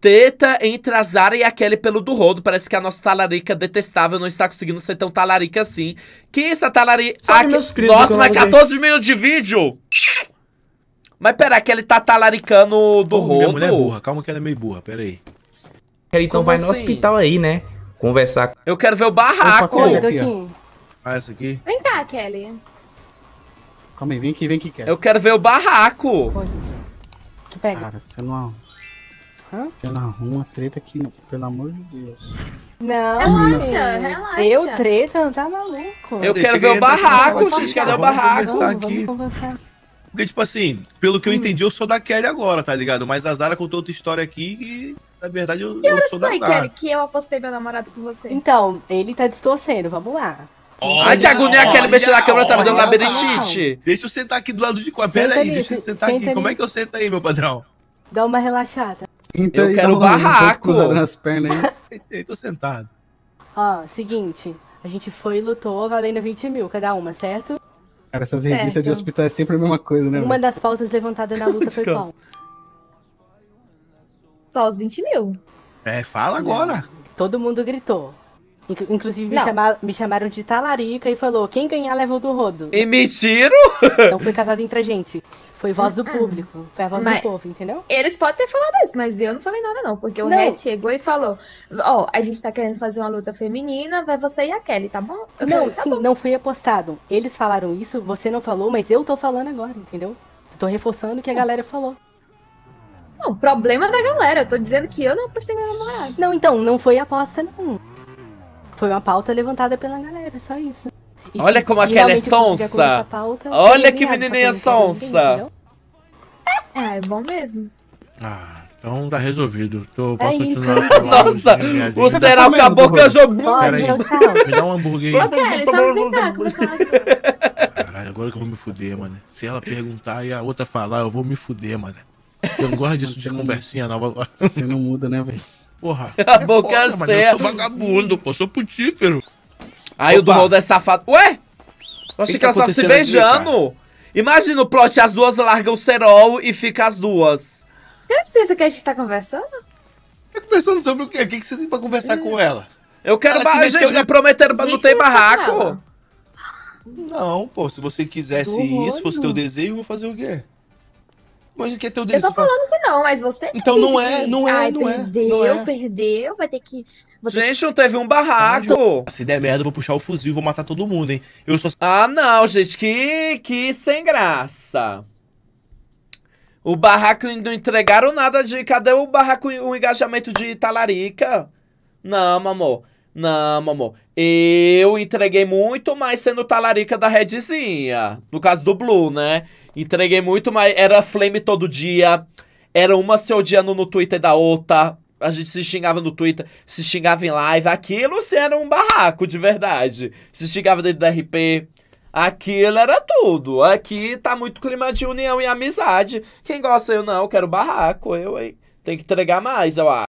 Teta entre a Zara e a Kelly pelo do rodo. Parece que a nossa talarica detestável não está conseguindo ser tão talarica assim. Que isso, a talarica... que... Nossa, mas 14 minutos de vídeo! Mas pera, que ele tá talaricando do rodo. Minha mulher é burra, calma que ela é meio burra, pera aí. Então Como vai assim? no hospital aí, né? Conversar. Eu quero ver o barraco. Opa, aqui, aqui. Ah, essa aqui? Vem cá, Kelly. Calma aí, vem aqui, vem aqui, Kelly. Eu quero ver o barraco. Que pega. Cara, você não... Hã? Ela arruma treta aqui, pelo amor de Deus. Não, relaxa, relaxa. Eu treta, não tá maluco. Eu, quero ver o barraco, gente. Cadê o barraco? Vamos, aqui. vamos conversar. Porque, tipo assim, pelo que eu hum. entendi, eu sou da Kelly agora, tá ligado? Mas a Zara contou outra história aqui que, na verdade, eu, eu sou da Kelly, Kelly, que eu apostei meu namorado com você. Então, ele tá distorcendo, vamos lá. Olha, Ai, que agonia é aquele mexer na câmera, tá me dando labirintite. Deixa eu sentar aqui do lado de com aí, deixa eu sentar senta aqui. Ali. Como é que eu sento aí, meu padrão? Dá uma relaxada. Então, eu quero barraco. Tá nas pernas aí. Eu tô sentado. Ó, seguinte. A gente foi e lutou valendo 20 mil cada uma, certo? Cara, essas certo. revistas de hospital é sempre a mesma coisa, né? Uma mano? das pautas levantadas na luta foi qual? Só os 20 mil. É, fala agora. Todo mundo gritou. Inclusive, me, me, chamaram de talarica e falou: quem ganhar levou do rodo. E mentiram? Não foi casado entre a gente. Foi voz do hum. público. Foi a voz mas do povo, entendeu? Eles podem ter falado isso, mas eu não falei nada, não. Porque o Red chegou e falou: Ó, oh, a gente tá querendo fazer uma luta feminina, vai você e a Kelly, tá bom? Eu não, falei, tá sim, bom. não foi apostado. Eles falaram isso, você não falou, mas eu tô falando agora, entendeu? Tô reforçando o que a galera falou. Não, problema é da galera. Eu tô dizendo que eu não apostei na namorada. Não, então, não foi aposta, não. Foi uma pauta levantada pela galera, só isso. E Olha como aquela é sonsa. Pauta, Olha que menininha sonsa. É, é bom mesmo. Ah, então tá resolvido. Tô, é posso é continuar Nossa, o Será tá acabou que eu jogo. Peraí, me dá um hambúrguer aí. Ô, Kelly, só me dá, Caralho, agora que eu vou me fuder, mano. Se ela perguntar e a outra falar, eu vou me fuder, mano. Eu não gosto disso de conversinha nova agora. Você não muda, né, velho? porra. a é boca é foda, é Eu sou vagabundo, pô, sou putífero. Aí Opa. o mal é safado. Ué? Eu achei que, que, que tá elas estavam se beijando. Aqui, Imagina o plot, as duas largam o cerol e fica as duas. Não é preciso que a gente tá conversando? Tá conversando sobre o quê? O que, você tem pra conversar é. com ela? Eu quero barraco. Gente, me prometeram, mas não tem barraco. Não, pô, se você quisesse isso, fosse teu desejo, eu vou fazer o quê? Mas o que é teu desejo. Eu tô falando com não, mas você. Então não é, não é, ai, não perdeu, é. Perdeu, é. perdeu, vai ter que. Gente, não teve um barraco. Então, se der merda, eu vou puxar o fuzil e vou matar todo mundo, hein? Eu sou. Ah, não, gente, que, que sem graça. O barraco não entregaram nada de. Cadê o barraco, o engajamento de talarica? Não, mamô. Não, mamô. Eu entreguei muito mais sendo talarica da Redzinha. No caso do Blue, né? Entreguei muito mais. Era flame todo dia. Era uma se odiando no Twitter da outra. A gente se xingava no Twitter, se xingava em live. Aquilo você era um barraco de verdade. Se xingava dentro da RP. Aquilo era tudo. Aqui tá muito clima de união e amizade. Quem gosta, eu não, quero barraco, eu, hein? Tem que entregar mais, eu acho.